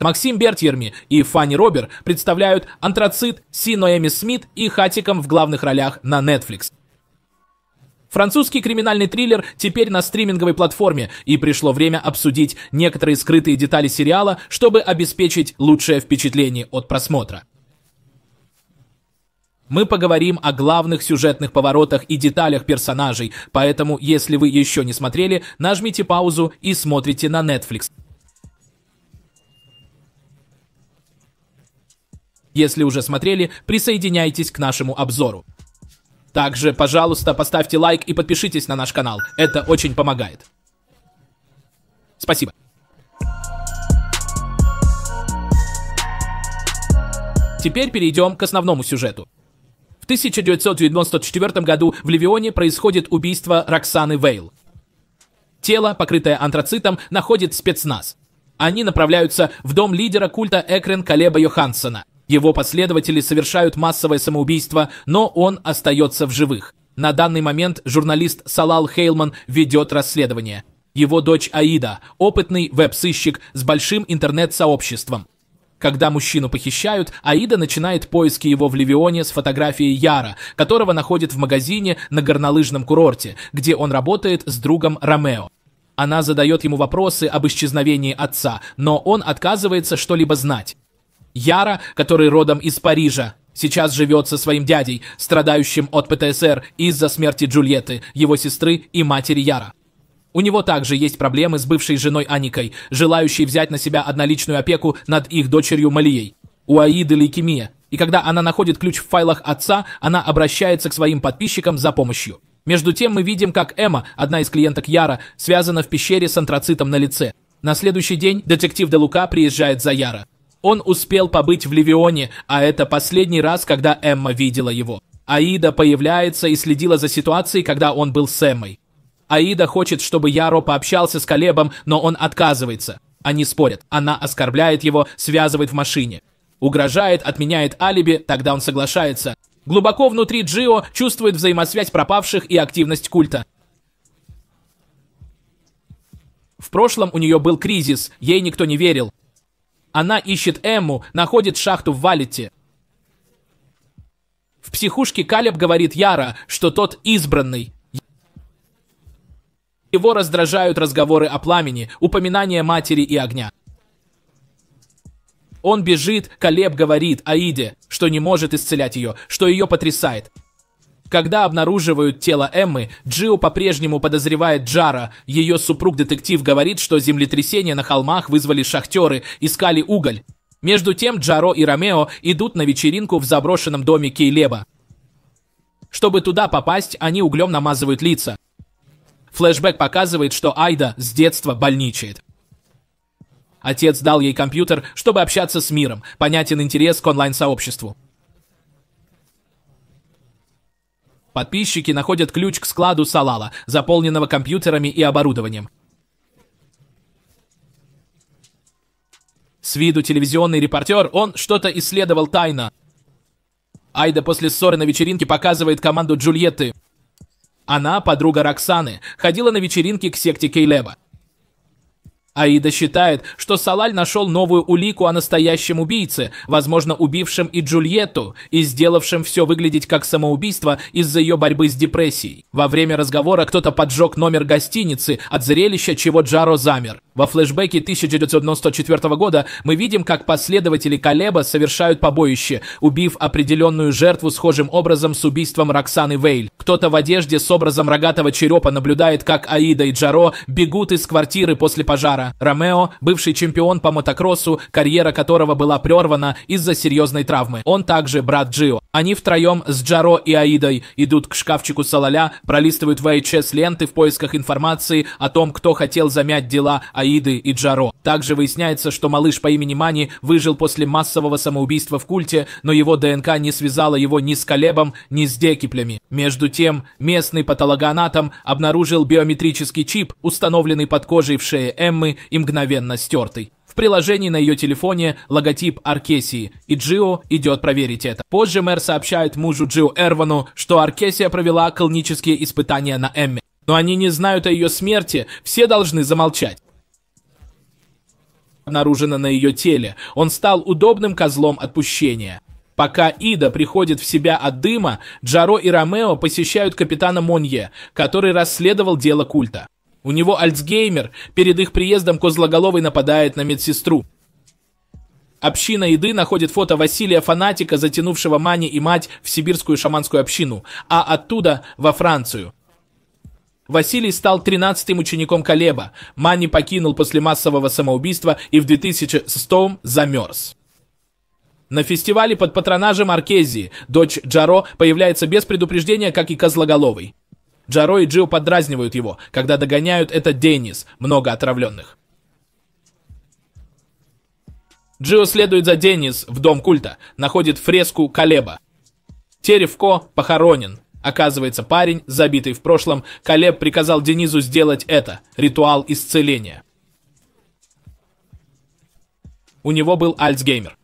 Максим Бертьерми и Фанни Робер представляют «Антрацит», «Си Ноэми Смит» и «Хатиком» в главных ролях на Netflix. Французский криминальный триллер теперь на стриминговой платформе, и пришло время обсудить некоторые скрытые детали сериала, чтобы обеспечить лучшее впечатление от просмотра. Мы поговорим о главных сюжетных поворотах и деталях персонажей, поэтому, если вы еще не смотрели, нажмите паузу и смотрите на Netflix. Если уже смотрели, присоединяйтесь к нашему обзору. Также, пожалуйста, поставьте лайк и подпишитесь на наш канал. Это очень помогает. Спасибо. Теперь перейдем к основному сюжету. В 1994 году в Ливионе происходит убийство Роксаны Вейл. Тело, покрытое антрацитом, находит спецназ. Они направляются в дом лидера культа Экрен Калеба Йохансона. Его последователи совершают массовое самоубийство, но он остается в живых. На данный момент журналист Салал Хейлман ведет расследование. Его дочь Аида – опытный веб-сыщик с большим интернет-сообществом. Когда мужчину похищают, Аида начинает поиски его в Ливионе с фотографией Яра, которого находит в магазине на горнолыжном курорте, где он работает с другом Ромео. Она задает ему вопросы об исчезновении отца, но он отказывается что-либо знать. Яра, который родом из Парижа, сейчас живет со своим дядей, страдающим от ПТСР из-за смерти Джульетты, его сестры и матери Яра. У него также есть проблемы с бывшей женой Аникой, желающей взять на себя одноличную опеку над их дочерью Малией. У Аиды лейкемия, и когда она находит ключ в файлах отца, она обращается к своим подписчикам за помощью. Между тем мы видим, как Эмма, одна из клиенток Яра, связана в пещере с антрацитом на лице. На следующий день детектив Делука приезжает за Яра. Он успел побыть в Ливионе, а это последний раз, когда Эмма видела его. Аида появляется и следила за ситуацией, когда он был с Эммой. Аида хочет, чтобы Яро пообщался с Калебом, но он отказывается. Они спорят. Она оскорбляет его, связывает в машине. Угрожает, отменяет алиби, тогда он соглашается. Глубоко внутри Джио чувствует взаимосвязь пропавших и активность культа. В прошлом у нее был кризис, ей никто не верил. Она ищет Эмму, находит шахту в Валите. В психушке Калеб говорит Яра, что тот избранный. Его раздражают разговоры о пламени, упоминания матери и огня. Он бежит, Калеб говорит Аиде, что не может исцелять ее, что ее потрясает. Когда обнаруживают тело Эммы, Джио по-прежнему подозревает Джара. Ее супруг-детектив говорит, что землетрясение на холмах вызвали шахтеры, искали уголь. Между тем Джаро и Ромео идут на вечеринку в заброшенном доме Кейлеба. Чтобы туда попасть, они углем намазывают лица. Флэшбэк показывает, что Айда с детства больничает. Отец дал ей компьютер, чтобы общаться с миром, понятен интерес к онлайн-сообществу. Подписчики находят ключ к складу Салала, заполненного компьютерами и оборудованием. С виду телевизионный репортер, он что-то исследовал тайно. Айда после ссоры на вечеринке показывает команду Джульетты. Она, подруга Роксаны, ходила на вечеринке к секте Кейлеба. Аида считает, что Салаль нашел новую улику о настоящем убийце, возможно, убившем и Джульетту, и сделавшем все выглядеть как самоубийство из-за ее борьбы с депрессией. Во время разговора кто-то поджег номер гостиницы от зрелища, чего Джаро замер. Во флешбеке 1994 года мы видим, как последователи Калеба совершают побоище, убив определенную жертву схожим образом с убийством Роксаны Вейл. Кто-то в одежде с образом рогатого черепа наблюдает, как Аида и Джаро бегут из квартиры после пожара. Ромера. Ромео, бывший чемпион по мотокроссу, карьера которого была прервана из-за серьезной травмы. Он также брат Джио. Они втроем с Джаро и Аидой идут к шкафчику Салаля, пролистывают VHS-ленты в поисках информации о том, кто хотел замять дела Аиды и Джаро. Также выясняется, что малыш по имени Мани выжил после массового самоубийства в культе, но его ДНК не связала его ни с Колебом, ни с Декиплями. Между тем, местный патологоанатом обнаружил биометрический чип, установленный под кожей в шее Эммы и мгновенно стертый. В приложении на ее телефоне логотип Аркесии, и Джио идет проверить это. Позже мэр сообщает мужу Джио Эрвану, что Аркесия провела клинические испытания на Эмме. Но они не знают о ее смерти, все должны замолчать. Обнаружено на ее теле. Он стал удобным козлом отпущения. Пока Ида приходит в себя от дыма, Джаро и Ромео посещают капитана Монье, который расследовал дело культа. У него Альцгеймер, перед их приездом Козлоголовый нападает на медсестру. Община еды находит фото Василия Фанатика, затянувшего Мани и мать в сибирскую шаманскую общину, а оттуда во Францию – Василий стал 13-м учеником Калеба. Мани покинул после массового самоубийства и в 2006-м замерз. На фестивале под патронажем Аркезии дочь Джаро появляется без предупреждения, как и Козлоголовый. Джаро и Джил подразнивают его, когда догоняют это Денис, много отравленных. Джио следует за Денис в дом культа, находит фреску Калеба. Теревко похоронен, Оказывается, парень, забитый в прошлом, Калеб приказал Денизу сделать это – ритуал исцеления. У него был Альцгеймер.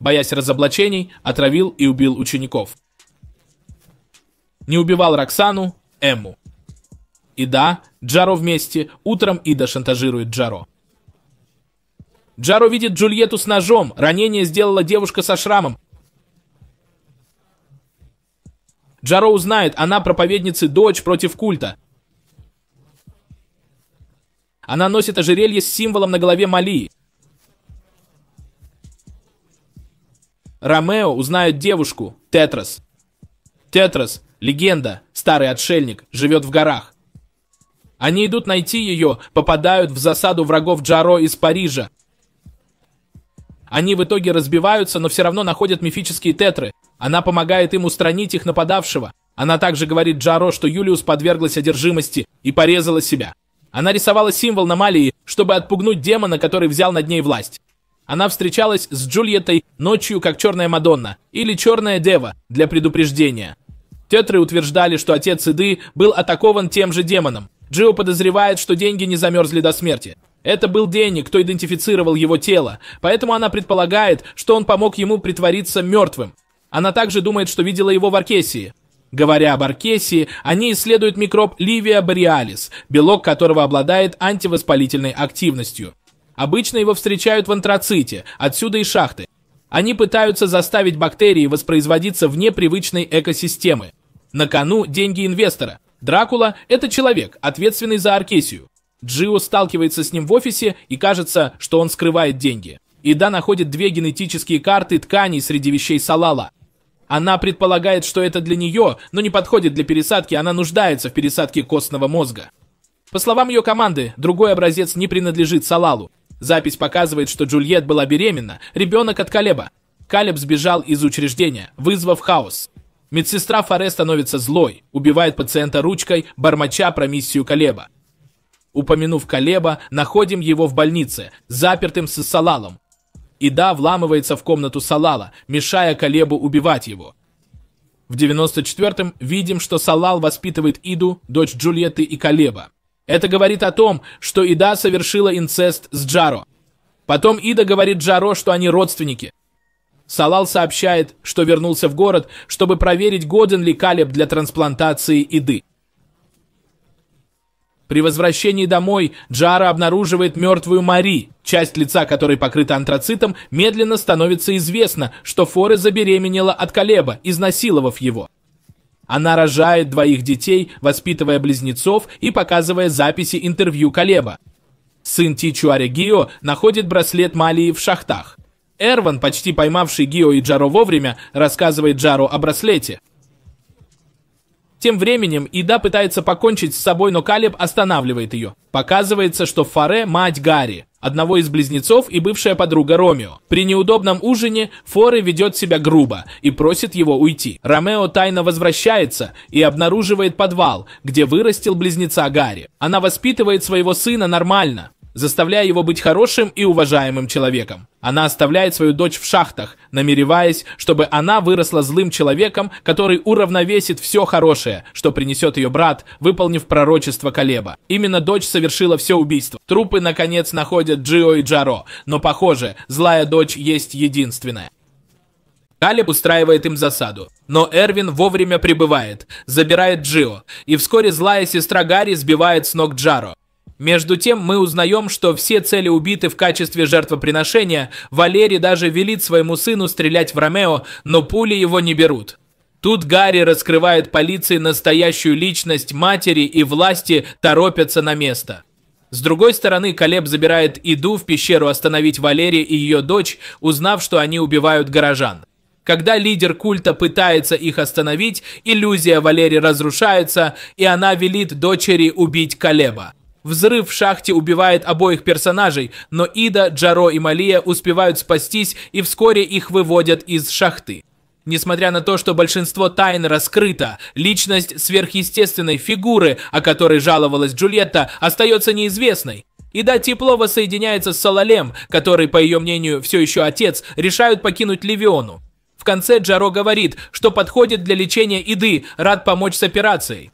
Боясь разоблачений, отравил и убил учеников. Не убивал Роксану, Эмму. И да, Джаро вместе, утром Ида шантажирует Джаро. Джаро видит Джульетту с ножом, ранение сделала девушка со шрамом, Джаро узнает, она проповедница дочь против культа. Она носит ожерелье с символом на голове Малии. Ромео узнает девушку, Тетрас. Тетрас, легенда, старый отшельник, живет в горах. Они идут найти ее, попадают в засаду врагов Джаро из Парижа. Они в итоге разбиваются, но все равно находят мифические тетры. Она помогает им устранить их нападавшего. Она также говорит Джаро, что Юлиус подверглась одержимости и порезала себя. Она рисовала символ на Малии, чтобы отпугнуть демона, который взял над ней власть. Она встречалась с Джульеттой ночью как Черная Мадонна или Черная Дева для предупреждения. Тетры утверждали, что отец Иды был атакован тем же демоном. Джио подозревает, что деньги не замерзли до смерти. Это был Денни, кто идентифицировал его тело, поэтому она предполагает, что он помог ему притвориться мертвым. Она также думает, что видела его в Аркесии. Говоря об Аркесии, они исследуют микроб Ливия бореалис, белок которого обладает антивоспалительной активностью. Обычно его встречают в антраците, отсюда и шахты. Они пытаются заставить бактерии воспроизводиться вне привычной экосистемы. На кону деньги инвестора. Дракула – это человек, ответственный за Аркесию. Джио сталкивается с ним в офисе и кажется, что он скрывает деньги. Ида находит две генетические карты тканей среди вещей Салала – она предполагает, что это для нее, но не подходит для пересадки, она нуждается в пересадке костного мозга. По словам ее команды, другой образец не принадлежит Салалу. Запись показывает, что Джульет была беременна, ребенок от Калеба. Калеб сбежал из учреждения, вызвав хаос. Медсестра Фаре становится злой, убивает пациента ручкой, бормоча про миссию Калеба. Упомянув Калеба, находим его в больнице, запертым с Салалом. Ида вламывается в комнату Салала, мешая Калебу убивать его. В 94-м видим, что Салал воспитывает Иду, дочь Джульетты и Калеба. Это говорит о том, что Ида совершила инцест с Джаро. Потом Ида говорит Джаро, что они родственники. Салал сообщает, что вернулся в город, чтобы проверить, годен ли Калеб для трансплантации Иды. При возвращении домой Джара обнаруживает мертвую Мари. Часть лица, которой покрыта антрацитом, медленно становится известно, что Форе забеременела от Колеба, изнасиловав его. Она рожает двоих детей, воспитывая близнецов и показывая записи интервью Колеба. Сын Тичуаре Гио находит браслет Малии в шахтах. Эрван, почти поймавший Гио и Джаро вовремя, рассказывает Джару о браслете. Тем временем Ида пытается покончить с собой, но Калеб останавливает ее. Показывается, что Фаре – мать Гарри, одного из близнецов и бывшая подруга Ромео. При неудобном ужине Форе ведет себя грубо и просит его уйти. Ромео тайно возвращается и обнаруживает подвал, где вырастил близнеца Гарри. Она воспитывает своего сына нормально, заставляя его быть хорошим и уважаемым человеком. Она оставляет свою дочь в шахтах, намереваясь, чтобы она выросла злым человеком, который уравновесит все хорошее, что принесет ее брат, выполнив пророчество Калеба. Именно дочь совершила все убийство. Трупы, наконец, находят Джио и Джаро, но, похоже, злая дочь есть единственная. Калеб устраивает им засаду, но Эрвин вовремя прибывает, забирает Джио, и вскоре злая сестра Гарри сбивает с ног Джаро. Между тем мы узнаем, что все цели убиты в качестве жертвоприношения, Валерий даже велит своему сыну стрелять в Ромео, но пули его не берут. Тут Гарри раскрывает полиции настоящую личность матери и власти торопятся на место. С другой стороны, Колеб забирает Иду в пещеру остановить Валерия и ее дочь, узнав, что они убивают горожан. Когда лидер культа пытается их остановить, иллюзия Валерии разрушается, и она велит дочери убить Колеба. Взрыв в шахте убивает обоих персонажей, но Ида, Джаро и Малия успевают спастись и вскоре их выводят из шахты. Несмотря на то, что большинство тайн раскрыто, личность сверхъестественной фигуры, о которой жаловалась Джульетта, остается неизвестной. Ида тепло воссоединяется с Салалем, который, по ее мнению, все еще отец, решают покинуть Левиону. В конце Джаро говорит, что подходит для лечения Иды, рад помочь с операцией.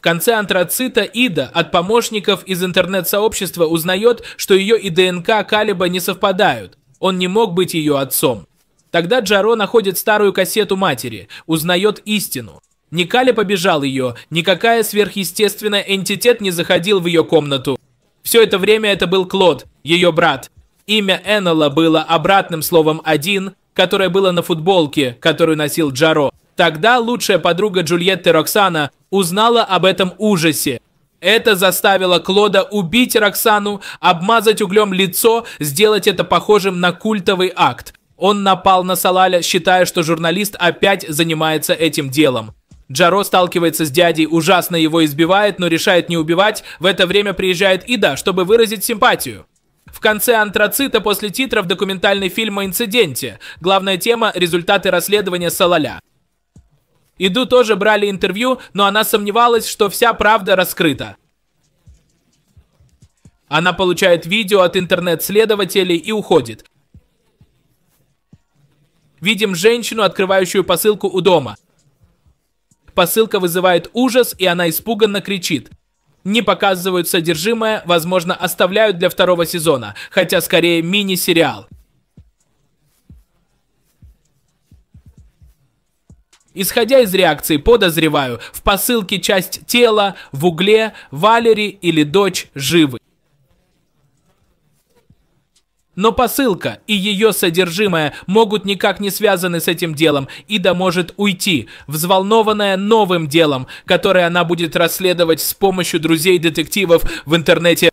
В конце антрацита Ида от помощников из интернет-сообщества узнает, что ее и ДНК Калиба не совпадают. Он не мог быть ее отцом. Тогда Джаро находит старую кассету матери, узнает истину. Ни Кали побежал ее, никакая сверхъестественная энтитет не заходил в ее комнату. Все это время это был Клод, ее брат. Имя Эннела было обратным словом «один», которое было на футболке, которую носил Джаро. Тогда лучшая подруга Джульетты Роксана узнала об этом ужасе. Это заставило Клода убить Роксану, обмазать углем лицо, сделать это похожим на культовый акт. Он напал на Салаля, считая, что журналист опять занимается этим делом. Джаро сталкивается с дядей, ужасно его избивает, но решает не убивать. В это время приезжает Ида, чтобы выразить симпатию. В конце «Антрацита» после титров документальный фильм о инциденте. Главная тема – результаты расследования Салаля. Иду тоже брали интервью, но она сомневалась, что вся правда раскрыта. Она получает видео от интернет-следователей и уходит. Видим женщину, открывающую посылку у дома. Посылка вызывает ужас, и она испуганно кричит. Не показывают содержимое, возможно, оставляют для второго сезона, хотя скорее мини-сериал. Исходя из реакции, подозреваю, в посылке часть тела, в угле, Валери или дочь живы. Но посылка и ее содержимое могут никак не связаны с этим делом. Ида может уйти, взволнованная новым делом, которое она будет расследовать с помощью друзей-детективов в интернете